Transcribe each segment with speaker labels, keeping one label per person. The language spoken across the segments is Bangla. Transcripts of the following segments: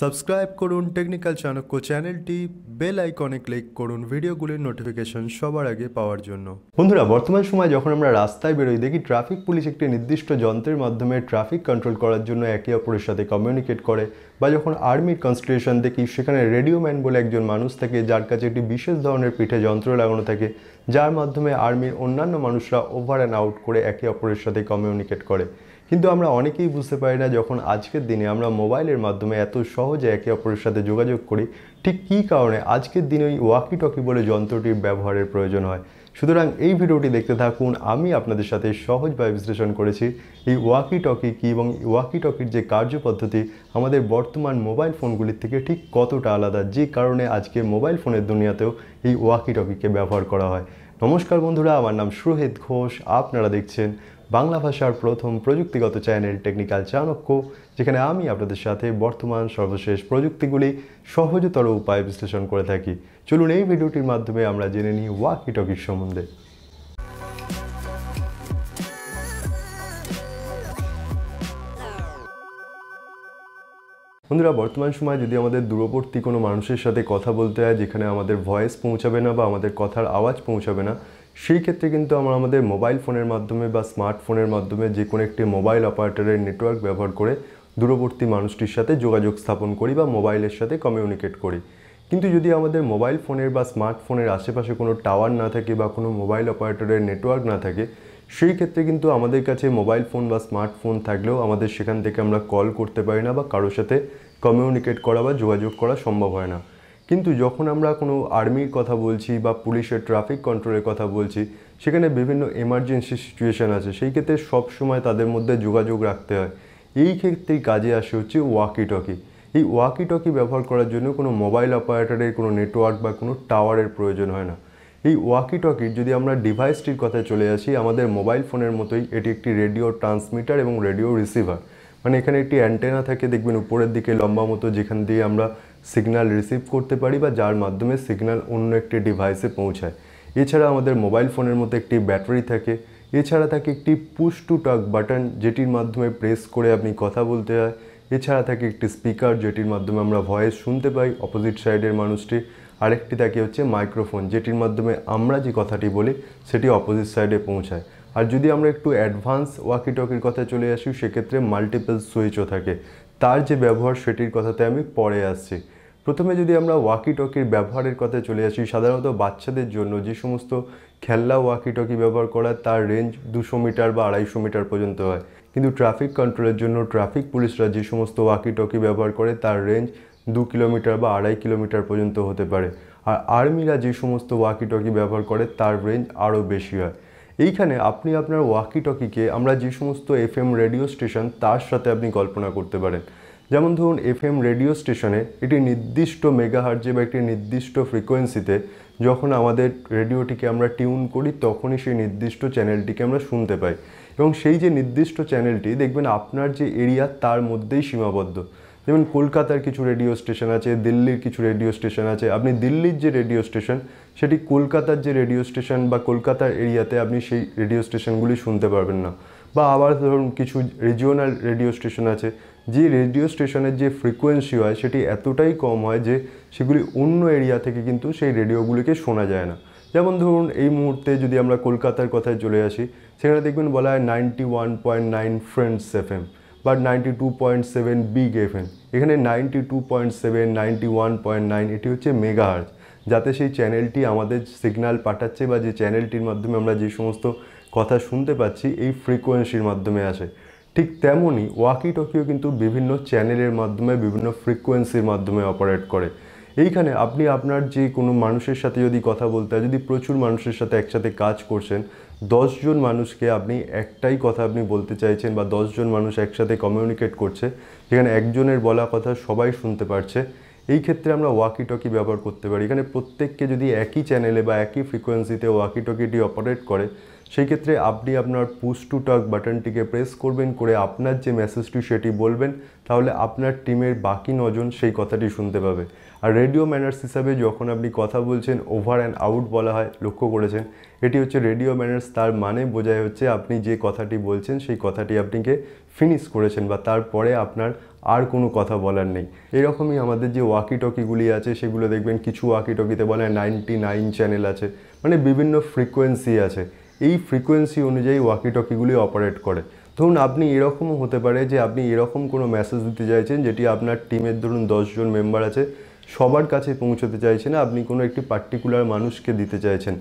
Speaker 1: সাবস্ক্রাইব করুন টেকনিক্যাল চাণক্য চ্যানেলটি বেল আইকনে ক্লিক করুন ভিডিওগুলির নোটিফিকেশন সবার আগে পাওয়ার জন্য বন্ধুরা বর্তমান সময় যখন আমরা রাস্তায় বেরোই দেখি ট্রাফিক পুলিশ একটি নির্দিষ্ট যন্ত্রের মাধ্যমে ট্রাফিক কন্ট্রোল করার জন্য একে অপরের সাথে কমিউনিকেট করে বা যখন আর্মির কনস্টিটিউশন দেখি সেখানে রেডিও ম্যান বলে একজন মানুষ থাকে যার কাছে একটি বিশেষ ধরনের পিঠে যন্ত্র লাগানো থাকে যার মাধ্যমে আর্মির অন্যান্য মানুষরা ওভার অ্যান্ড আউট করে একে অপরের সাথে কমিউনিকেট করে কিন্তু আমরা অনেকেই বুঝতে পারি না যখন আজকের দিনে আমরা মোবাইলের মাধ্যমে এত সহজে একে অপরের সাথে যোগাযোগ করি ঠিক কী কারণে আজকের দিনে ওই ওয়াকি টকি বলে যন্ত্রটির ব্যবহারের প্রয়োজন হয় সুতরাং এই ভিডিওটি দেখতে থাকুন আমি আপনাদের সাথে সহজভাবে বিশ্লেষণ করেছি এই ওয়াকি টকি কী এবং ওয়াকি টকির যে কার্যপদ্ধতি আমাদের বর্তমান মোবাইল ফোনগুলির থেকে ঠিক কতটা আলাদা যে কারণে আজকে মোবাইল ফোনের দুনিয়াতেও এই ওয়াকি টকিকে ব্যবহার করা হয় নমস্কার বন্ধুরা আমার নাম সুরহিত ঘোষ আপনারা দেখছেন বাংলা ভাষার প্রথম প্রযুক্তিগত চ্যানেল টেকনিক্যাল চাণক্য যেখানে আমি আপনাদের সাথে বর্তমান সর্বশেষ প্রযুক্তিগুলি সহজতর উপায় বিশ্লেষণ করে থাকি চলুন এই ভিডিওটির মাধ্যমে আমরা জেনে নিই টকির সম্বন্ধে বন্ধুরা বর্তমান সময় যদি আমাদের দূরবর্তী কোনো মানুষের সাথে কথা বলতে হয় যেখানে আমাদের ভয়েস পৌঁছাবে না বা আমাদের কথার আওয়াজ পৌঁছাবে না সেই ক্ষেত্রে কিন্তু আমরা আমাদের মোবাইল ফোনের মাধ্যমে বা স্মার্টফোনের মাধ্যমে যে কোনো একটি মোবাইল অপারেটরের নেটওয়ার্ক ব্যবহার করে দূরবর্তী মানুষটির সাথে যোগাযোগ স্থাপন করি বা মোবাইলের সাথে কমিউনিকেট করি কিন্তু যদি আমাদের মোবাইল ফোনের বা স্মার্টফোনের আশেপাশে কোনো টাওয়ার না থাকে বা কোনো মোবাইল অপারেটরের নেটওয়ার্ক না থাকে সেই ক্ষেত্রে কিন্তু আমাদের কাছে মোবাইল ফোন বা স্মার্টফোন থাকলেও আমাদের সেখান থেকে আমরা কল করতে পারি না বা কারোর সাথে কমিউনিকেট করা বা যোগাযোগ করা সম্ভব হয় না কিন্তু যখন আমরা কোনো আর্মির কথা বলছি বা পুলিশের ট্রাফিক কন্ট্রোলের কথা বলছি সেখানে বিভিন্ন এমার্জেন্সি সিচুয়েশান আছে সেই ক্ষেত্রে সব সময় তাদের মধ্যে যোগাযোগ রাখতে হয় এই ক্ষেত্রেই কাজে আসে হচ্ছে ওয়াকি টকি এই ওয়াকি টকি ব্যবহার করার জন্য কোনো মোবাইল অপারেটরের কোনো নেটওয়ার্ক বা কোনো টাওয়ারের প্রয়োজন হয় না এই ওয়াকি টকির যদি আমরা ডিভাইসটির কথা চলে আসি আমাদের মোবাইল ফোনের মতোই এটি একটি রেডিও ট্রান্সমিটার এবং রেডিও রিসিভার মানে এখানে একটি অ্যান্টেনা থাকে দেখবেন উপরের দিকে লম্বা মতো যেখান দিয়ে আমরা সিগন্যাল রিসিভ করতে পারি বা যার মাধ্যমে সিগন্যাল অন্য একটি ডিভাইসে পৌঁছায় এছাড়া আমাদের মোবাইল ফোনের মধ্যে একটি ব্যাটারি থাকে এছাড়া থাকে একটি পুশ টু টাক বাটন যেটির মাধ্যমে প্রেস করে আপনি কথা বলতে হয় এছাড়া থাকে একটি স্পিকার যেটির মাধ্যমে আমরা ভয়েস শুনতে পাই অপোজিট সাইডের মানুষটি আরেকটি থাকে হচ্ছে মাইক্রোফোন যেটির মাধ্যমে আমরা যে কথাটি বলি সেটি অপোজিট সাইডে পৌঁছায় আর যদি আমরা একটু অ্যাডভান্স ওয়াকিটকের কথা চলে আসি সেক্ষেত্রে মাল্টিপল সুইচও থাকে তার যে ব্যবহার সেটির কথাতে আমি পরে আসছি প্রথমে যদি আমরা ওয়াকি টকির ব্যবহারের কথা চলে আসি সাধারণত বাচ্চাদের জন্য যে সমস্ত খেলনা ওয়াকি টকি ব্যবহার করা তার রেঞ্জ দুশো মিটার বা আড়াইশো মিটার পর্যন্ত হয় কিন্তু ট্রাফিক কন্ট্রোলের জন্য ট্রাফিক পুলিশরা যে সমস্ত ওয়াকি টকি ব্যবহার করে তার রেঞ্জ দু কিলোমিটার বা আড়াই কিলোমিটার পর্যন্ত হতে পারে আর আর্মিরা যে সমস্ত ওয়াকি টকি ব্যবহার করে তার রেঞ্জ আরও বেশি হয় এইখানে আপনি আপনার ওয়াকি টকিকে আমরা যে সমস্ত এফ রেডিও স্টেশন তার সাথে আপনি কল্পনা করতে পারেন যেমন ধরুন এফ এম রেডিও স্টেশনে একটি নির্দিষ্ট মেগাহার্জে বা একটি নির্দিষ্ট ফ্রিকোয়েন্সিতে যখন আমাদের রেডিওটিকে আমরা টিউন করি তখনই সেই নির্দিষ্ট চ্যানেলটিকে আমরা শুনতে পাই এবং সেই যে নির্দিষ্ট চ্যানেলটি দেখবেন আপনার যে এরিয়া তার মধ্যেই সীমাবদ্ধ যেমন কলকাতার কিছু রেডিও স্টেশন আছে দিল্লির কিছু রেডিও স্টেশন আছে আপনি দিল্লির যে রেডিও স্টেশন সেটি কলকাতার যে রেডিও স্টেশন বা কলকাতার এরিয়াতে আপনি সেই রেডিও স্টেশনগুলি শুনতে পারবেন না বা আবার ধরুন কিছু রিজিওনাল রেডিও স্টেশন আছে যে রেডিও স্টেশনের যে ফ্রিকোয়েন্সি হয় সেটি এতটাই কম হয় যে সেগুলি অন্য এরিয়া থেকে কিন্তু সেই রেডিওগুলিকে শোনা যায় না যেমন ধরুন এই মুহূর্তে যদি আমরা কলকাতার কথায় চলে আসি সেখানে দেখবেন বলা হয় ninety one point nine friends F M বা ninety two point seven big F M এখানে ninety two point seven ninety one point nine এটি হচ্ছে মেগাহার্জ যাতে সেই চ্যানেলটি আমাদের সিগন্যাল পাঠাচ্ছে বা যে চ্যানেলটির মাধ্যমে আমরা যে সমস্ত কথা শুনতে পাচ্ছি এই ফ্রিকোয়েন্সির মাধ্যমে আসে ঠিক তেমনই ওয়াকি টকিও কিন্তু বিভিন্ন চ্যানেলের মাধ্যমে বিভিন্ন ফ্রিকোয়েন্সির মাধ্যমে অপারেট করে এইখানে আপনি আপনার যে কোনো মানুষের সাথে যদি কথা বলতে হয় যদি প্রচুর মানুষের সাথে একসাথে কাজ করছেন দশজন মানুষকে আপনি একটাই কথা আপনি বলতে চাইছেন বা দশজন মানুষ একসাথে কমিউনিকেট করছে যেখানে একজনের বলা কথা সবাই শুনতে পারছে এই ক্ষেত্রে আমরা ওয়াকি টকি ব্যবহার করতে পারি এখানে প্রত্যেককে যদি একই চ্যানেলে বা একই ফ্রিকোয়েন্সিতে ওয়াকি টকিটি অপারেট করে সেই ক্ষেত্রে আপনি আপনার পুশ টু টক বাটনটিকে প্রেস করবেন করে আপনার যে মেসেজটি সেটি বলবেন তাহলে আপনার টিমের বাকি নজন সেই কথাটি শুনতে পাবে আর রেডিও ম্যানার্স হিসাবে যখন আপনি কথা বলছেন ওভার অ্যান্ড আউট বলা হয় লক্ষ্য করেছেন এটি হচ্ছে রেডিও ম্যানার্স তার মানে বোঝায় হচ্ছে আপনি যে কথাটি বলছেন সেই কথাটি আপনিকে ফিনিশ করেছেন বা তারপরে আপনার আর কোনো কথা বলার নেই এরকমই আমাদের যে ওয়াকি টকিগুলি আছে সেগুলো দেখবেন কিছু ওয়াকি টকিতে বলে নাইনটি নাইন চ্যানেল আছে মানে বিভিন্ন ফ্রিকোয়েন্সি আছে এই ফ্রিকোয়েন্সি অনুযায়ী ওয়াকি টকিগুলি অপারেট করে ধরুন আপনি এরকমও হতে পারে যে আপনি এরকম কোনো মেসেজ দিতে চাইছেন যেটি আপনার টিমের ধরুন দশজন মেম্বার আছে সবার কাছে পৌঁছতে চাইছেন আপনি কোনো একটি পার্টিকুলার মানুষকে দিতে চাইছেন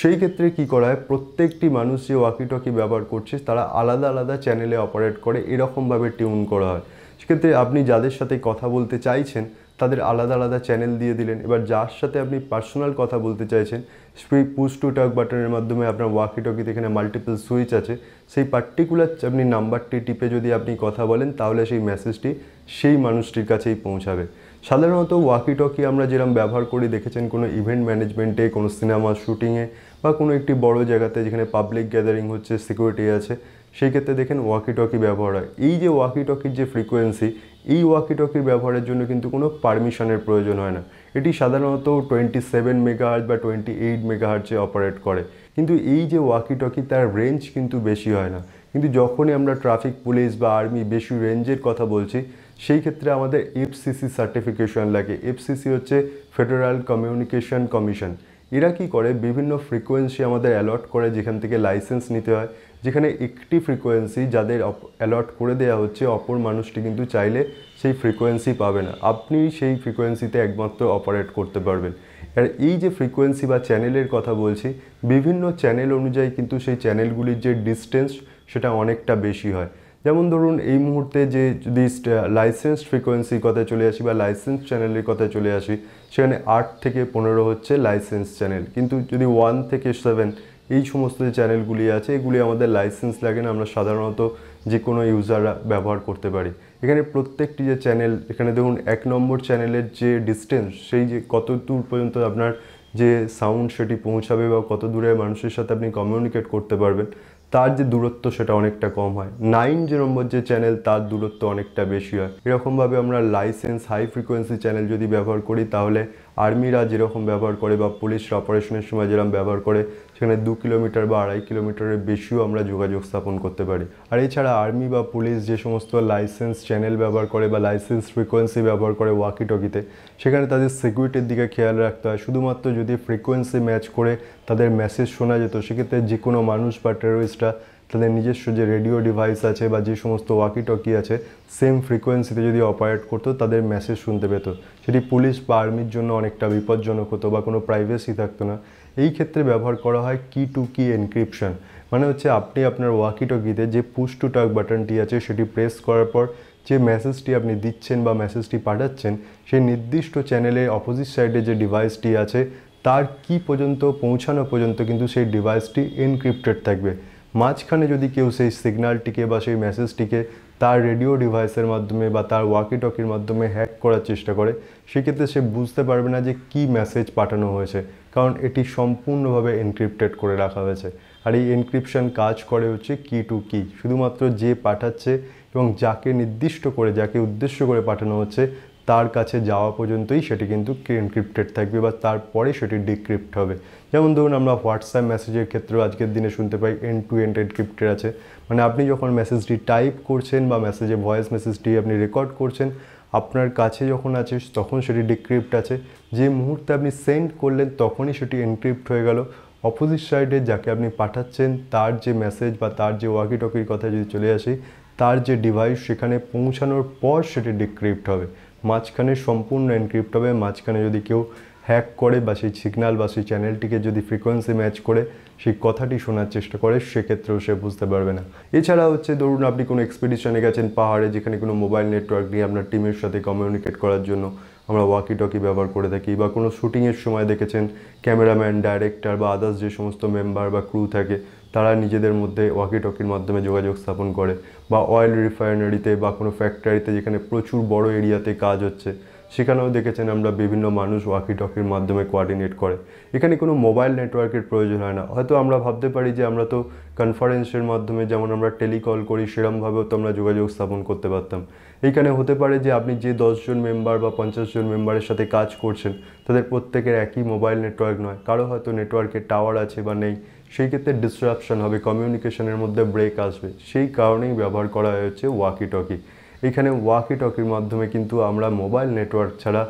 Speaker 1: সেই ক্ষেত্রে কি করা হয় প্রত্যেকটি মানুষ যে ওয়াকি টকি ব্যবহার করছে তারা আলাদা আলাদা চ্যানেলে অপারেট করে এরকমভাবে টিউন করা হয় সেক্ষেত্রে আপনি যাদের সাথে কথা বলতে চাইছেন তাদের আলাদা আলাদা চ্যানেল দিয়ে দিলেন এবার যার সাথে আপনি পার্সোনাল কথা বলতে চাইছেন সেই পুশ টু টক বাটনের মাধ্যমে আপনার ওয়াকি টকিতে এখানে মাল্টিপল সুইচ আছে সেই পার্টিকুলার আপনি নাম্বারটি টিপে যদি আপনি কথা বলেন তাহলে সেই মেসেজটি সেই মানুষটির কাছেই পৌঁছাবে সাধারণত ওয়াকি টকি আমরা যেরকম ব্যবহার করি দেখেছেন কোনো ইভেন্ট ম্যানেজমেন্টে কোনো সিনেমা শ্যুটিংয়ে বা কোনো একটি বড় জায়গাতে যেখানে পাবলিক গ্যাদারিং হচ্ছে সিকিউরিটি আছে সেই ক্ষেত্রে দেখেন ওয়াকি টকি ব্যবহার হয় এই যে ওয়াকি টকির যে ফ্রিকোয়েন্সি এই ওয়াকি টকির ব্যবহারের জন্য কিন্তু কোনো পারমিশনের প্রয়োজন হয় না এটি সাধারণত টোয়েন্টি সেভেন মেগাহার্জ বা টোয়েন্টি এইট মেগাহার্জে অপারেট করে কিন্তু এই যে ওয়াকি টকি তার রেঞ্জ কিন্তু বেশি হয় না কিন্তু যখনই আমরা ট্রাফিক পুলিশ বা আর্মি বেশি রেঞ্জের কথা বলছি সেই ক্ষেত্রে আমাদের এফসিসি সার্টিফিকেশন লাগে এফসিসি হচ্ছে ফেডারাল কমিউনিকেশন কমিশন এরা কি করে বিভিন্ন ফ্রিকোয়েন্সি আমাদের অ্যালট করে যেখান থেকে লাইসেন্স নিতে হয় যেখানে একটি ফ্রিকোয়েন্সি যাদের অ্যালট করে দেয়া হচ্ছে অপর মানুষটি কিন্তু চাইলে সেই ফ্রিকোয়েন্সি পাবে না আপনি সেই ফ্রিকোয়েন্সিতে একমাত্র অপারেট করতে পারবেন আর এই যে ফ্রিকোয়েন্সি বা চ্যানেলের কথা বলছি বিভিন্ন চ্যানেল অনুযায়ী কিন্তু সেই চ্যানেলগুলির যে ডিস্টেন্স সেটা অনেকটা বেশি হয় যেমন ধরুন এই মুহূর্তে যে যদি লাইসেন্সড ফ্রিকোয়েন্সির কথা চলে আসি বা লাইসেন্স চ্যানেলের কথা চলে আসি সেখানে আট থেকে পনেরো হচ্ছে লাইসেন্স চ্যানেল কিন্তু যদি ওয়ান থেকে সেভেন এই সমস্ত যে চ্যানেলগুলি আছে এগুলি আমাদের লাইসেন্স লাগে না আমরা সাধারণত যে কোনো ইউজাররা ব্যবহার করতে পারি এখানে প্রত্যেকটি যে চ্যানেল এখানে দেখুন এক নম্বর চ্যানেলের যে ডিস্টেন্স সেই যে কত দূর পর্যন্ত আপনার যে সাউন্ড সেটি পৌঁছাবে বা কত দূরে মানুষের সাথে আপনি কমিউনিকেট করতে পারবেন তার যে দূরত্ব সেটা অনেকটা কম হয় নাইন যে নম্বর যে চ্যানেল তার দূরত্ব অনেকটা বেশি হয় এরকমভাবে আমরা লাইসেন্স হাই ফ্রিকোয়েন্সি চ্যানেল যদি ব্যবহার করি তাহলে আর্মিরা যেরকম ব্যবহার করে বা পুলিশরা অপারেশনের সময় যেরকম ব্যবহার করে সেখানে দু কিলোমিটার বা আড়াই কিলোমিটারের বেশিও আমরা যোগাযোগ স্থাপন করতে পারি আর এছাড়া আর্মি বা পুলিশ যে সমস্ত লাইসেন্স চ্যানেল ব্যবহার করে বা লাইসেন্স ফ্রিকোয়েন্সি ব্যবহার করে ওয়াকি টকিতে সেখানে তাদের সিকিউরিটির দিকে খেয়াল রাখতে হয় শুধুমাত্র যদি ফ্রিকোয়েন্সি ম্যাচ করে তাদের মেসেজ শোনা যেত সেক্ষেত্রে যে কোনো মানুষ বা টেরোরিস্টরা তাদের নিজস্ব যে রেডিও ডিভাইস আছে বা যে সমস্ত ওয়াকি টকি আছে সেম ফ্রিকোয়েন্সিতে যদি অপারেট করতো তাদের মেসেজ শুনতে পেত সেটি পুলিশ বা আর্মির জন্য অনেকটা বিপজ্জনক হতো বা কোনো প্রাইভেসি থাকতো না এই ক্ষেত্রে ব্যবহার করা হয় কি টু কি এনক্রিপশন মানে হচ্ছে আপনি আপনার ওয়াকিটকিতে যে পুশ টু টক বাটনটি আছে সেটি প্রেস করার পর যে মেসেজটি আপনি দিচ্ছেন বা মেসেজটি পাঠাচ্ছেন সেই নির্দিষ্ট চ্যানেলে অপোজিট সাইডে যে ডিভাইসটি আছে তার কি পর্যন্ত পৌঁছানো পর্যন্ত কিন্তু সেই ডিভাইসটি এনক্রিপ্টেড থাকবে মাঝখানে যদি কেউ সেই সিগন্যালটিকে বা সেই মেসেজটিকে তার রেডিও ডিভাইসের মাধ্যমে বা তার ওয়াকি টকির মাধ্যমে হ্যাক করার চেষ্টা করে সেক্ষেত্রে সে বুঝতে পারবে না যে কি মেসেজ পাঠানো হয়েছে কারণ এটি সম্পূর্ণভাবে এনক্রিপ্টেড করে রাখা হয়েছে আর এই এনক্রিপশন কাজ করে হচ্ছে কি টু কি শুধুমাত্র যে পাঠাচ্ছে এবং যাকে নির্দিষ্ট করে যাকে উদ্দেশ্য করে পাঠানো হচ্ছে তার কাছে যাওয়া পর্যন্তই সেটি কিন্তু এনক্রিপ্টেড থাকবে বা তারপরে সেটি ডিক্রিপ্ট হবে যেমন ধরুন আমরা হোয়াটসঅ্যাপ মেসেজের ক্ষেত্রে আজকের দিনে শুনতে পাই এন্ড টু এন্ড এনক্রিপ্টেড আছে মানে আপনি যখন মেসেজটি টাইপ করছেন বা মেসেজে ভয়েস মেসেজটি আপনি রেকর্ড করছেন আপনার কাছে যখন আছে তখন সেটি ডিক্রিপ্ট আছে যে মুহূর্তে আপনি সেন্ড করলেন তখনই সেটি এনক্রিপ্ট হয়ে গেল অপোজিট সাইডে যাকে আপনি পাঠাচ্ছেন তার যে মেসেজ বা তার যে ওয়াকি টকির কথা যদি চলে আসে তার যে ডিভাইস সেখানে পৌঁছানোর পর সেটি ডিক্রিপ্ট হবে মাঝখানে সম্পূর্ণ এনক্রিপ্ট হবে মাঝখানে যদি কেউ হ্যাক করে বা সেই সিগন্যাল বা সেই চ্যানেলটিকে যদি ফ্রিকোয়েন্সি ম্যাচ করে সেই কথাটি শোনার চেষ্টা করে সেক্ষেত্রেও সে বুঝতে পারবে না এছাড়া হচ্ছে ধরুন আপনি কোনো এক্সপিডিশনে গেছেন পাহাড়ে যেখানে কোনো মোবাইল নেটওয়ার্ক নিয়ে আপনার টিমের সাথে কমিউনিকেট করার জন্য আমরা ওয়াকি টকি ব্যবহার করে থাকি বা কোনো শ্যুটিংয়ের সময় দেখেছেন ক্যামেরাম্যান ডাইরেক্টর বা আদার্স যে সমস্ত মেম্বার বা ক্রু থাকে তারা নিজেদের মধ্যে ওয়াকিটকির মাধ্যমে যোগাযোগ স্থাপন করে বা অয়েল রিফাইনারিতে বা কোনো ফ্যাক্টরিতে যেখানে প্রচুর বড় এরিয়াতে কাজ হচ্ছে সেখানেও দেখেছেন আমরা বিভিন্ন মানুষ ওয়াকি টকির মাধ্যমে কোয়ার্ডিনেট করে এখানে কোনো মোবাইল নেটওয়ার্কের প্রয়োজন হয় না হয়তো আমরা ভাবতে পারি যে আমরা তো কনফারেন্সের মাধ্যমে যেমন আমরা টেলিকল করি সেরমভাবেও তো আমরা যোগাযোগ স্থাপন করতে পারতাম এইখানে হতে পারে যে আপনি যে দশজন মেম্বার বা পঞ্চাশ জন মেম্বারের সাথে কাজ করছেন তাদের প্রত্যেকের একই মোবাইল নেটওয়ার্ক নয় কারো হয়তো নেটওয়ার্কে টাওয়ার আছে বা নেই সেই ক্ষেত্রে ডিসরাপশন হবে কমিউনিকেশনের মধ্যে ব্রেক আসবে সেই কারণেই ব্যবহার করা হয়েছে ওয়াকি টকি এখানে ওয়াকি টকির মাধ্যমে কিন্তু আমরা মোবাইল নেটওয়ার্ক ছাড়া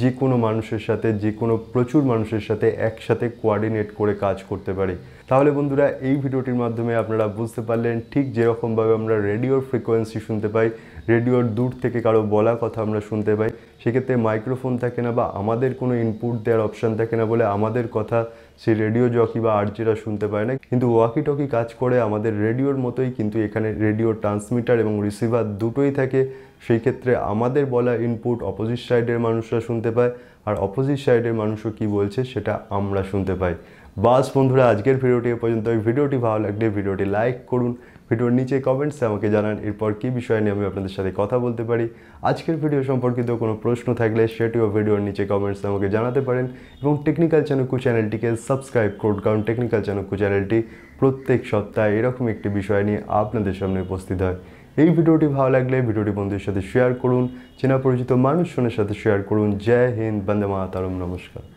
Speaker 1: যে কোনো মানুষের সাথে যে কোনো প্রচুর মানুষের সাথে একসাথে কোয়ার্ডিনেট করে কাজ করতে পারি তাহলে বন্ধুরা এই ভিডিওটির মাধ্যমে আপনারা বুঝতে পারলেন ঠিক যেরকমভাবে আমরা রেডিওর ফ্রিকোয়েন্সি শুনতে পাই রেডিওর দূর থেকে কারো বলা কথা আমরা শুনতে পাই সেক্ষেত্রে মাইক্রোফোন থাকে না বা আমাদের কোনো ইনপুট দেওয়ার অপশান থাকে না বলে আমাদের কথা সেই রেডিও জকি বা আর্জিরা শুনতে পায় না কিন্তু ওয়াকি টকি কাজ করে আমাদের রেডিওর মতোই কিন্তু এখানে রেডিও ট্রান্সমিটার এবং রিসিভার দুটোই থাকে সেই ক্ষেত্রে আমাদের বলা ইনপুট অপোজিট সাইডের মানুষরা শুনতে পায় আর অপোজিট সাইডের মানুষও কি বলছে সেটা আমরা শুনতে পাই বাস বন্ধুরা আজকের ভিডিওটি এ পর্যন্ত ভিডিওটি ভালো লাগলে ভিডিওটি লাইক করুন ভিডিওর নিচে কমেন্টস আমাকে জানান এরপর কী বিষয় নিয়ে আমি আপনাদের সাথে কথা বলতে পারি আজকের ভিডিও সম্পর্কিত কোনো প্রশ্ন থাকলে সেটিও ভিডিওর নিচে কমেন্টস আমাকে জানাতে পারেন এবং টেকনিক্যাল চানুকু চ্যানেলটিকে সাবস্ক্রাইব করুন কারণ টেকনিক্যাল চানুকু চ্যানেলটি প্রত্যেক সপ্তাহে এরকম একটি বিষয় নিয়ে আপনাদের সামনে উপস্থিত হয় এই ভিডিওটি ভালো লাগলে ভিডিওটি বন্ধুদের সাথে শেয়ার করুন চেনা পরিচিত মানুষজনের সাথে শেয়ার করুন জয় হিন্দ বন্দে মাতারম নমস্কার